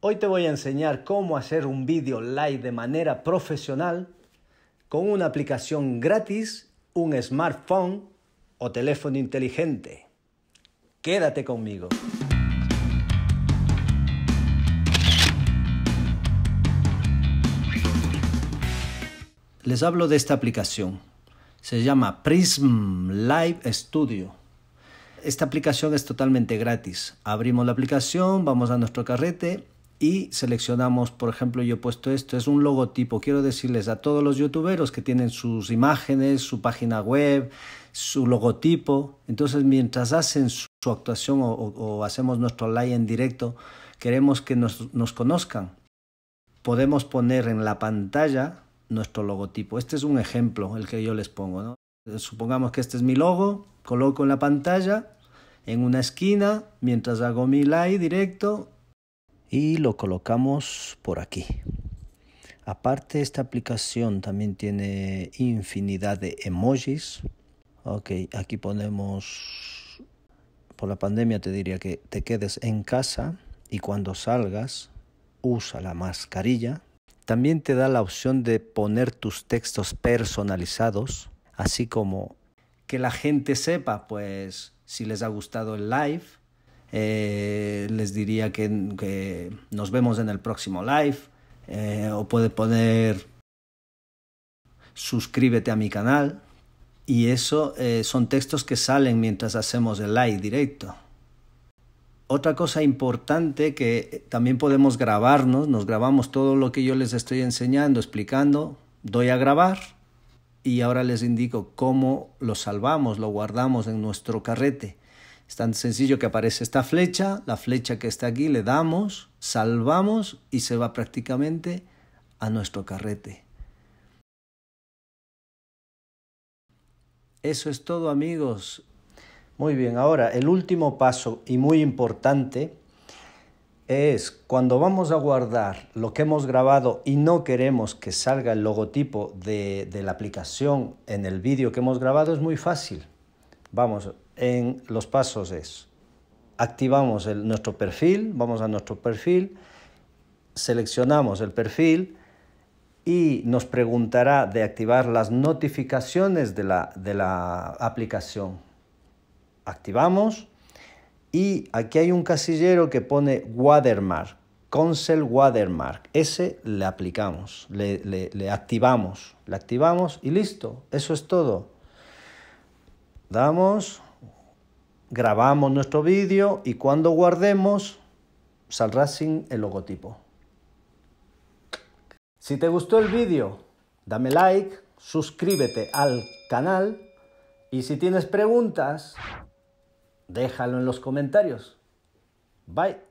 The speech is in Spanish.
Hoy te voy a enseñar cómo hacer un video live de manera profesional con una aplicación gratis, un smartphone o teléfono inteligente. Quédate conmigo. Les hablo de esta aplicación. Se llama Prism Live Studio. Esta aplicación es totalmente gratis. Abrimos la aplicación, vamos a nuestro carrete y seleccionamos, por ejemplo, yo he puesto esto, es un logotipo. Quiero decirles a todos los youtuberos que tienen sus imágenes, su página web, su logotipo. Entonces, mientras hacen su, actuación o, hacemos nuestro live en directo, queremos que nos, conozcan. Podemos poner en la pantalla nuestro logotipo. Este es un ejemplo, el que yo les pongo. Supongamos que este es mi logo, coloco en la pantalla, en una esquina, mientras hago mi live directo, y lo colocamos por aquí. Aparte esta aplicación también tiene infinidad de emojis. Ok, aquí ponemos, por la pandemia te diría que te quedes en casa y cuando salgas usa la mascarilla. También te da la opción de poner tus textos personalizados, así como que la gente sepa pues si les ha gustado el live eh, les diría que, nos vemos en el próximo live. Eh, o puede poner suscríbete a mi canal. Y eso eh, son textos que salen mientras hacemos el live directo. Otra cosa importante que también podemos grabarnos, nos grabamos todo lo que yo les estoy enseñando, explicando, doy a grabar y ahora les indico cómo lo salvamos, lo guardamos en nuestro carrete. Es tan sencillo que aparece esta flecha, la flecha que está aquí, le damos, salvamos y se va prácticamente a nuestro carrete. Eso es todo amigos. Muy bien, ahora el último paso y muy importante es cuando vamos a guardar lo que hemos grabado y no queremos que salga el logotipo de, de la aplicación en el vídeo que hemos grabado, es muy fácil. Vamos en los pasos es, activamos nuestro perfil, vamos a nuestro perfil, seleccionamos el perfil y nos preguntará de activar las notificaciones de la, aplicación. Activamos y aquí hay un casillero que pone Watermark, Consel Watermark. Ese le aplicamos, le, le, le activamos, le activamos y listo, eso es todo. Damos grabamos nuestro vídeo y cuando guardemos saldrá sin el logotipo. Si te gustó el vídeo, dame like, suscríbete al canal y si tienes preguntas, déjalo en los comentarios. Bye.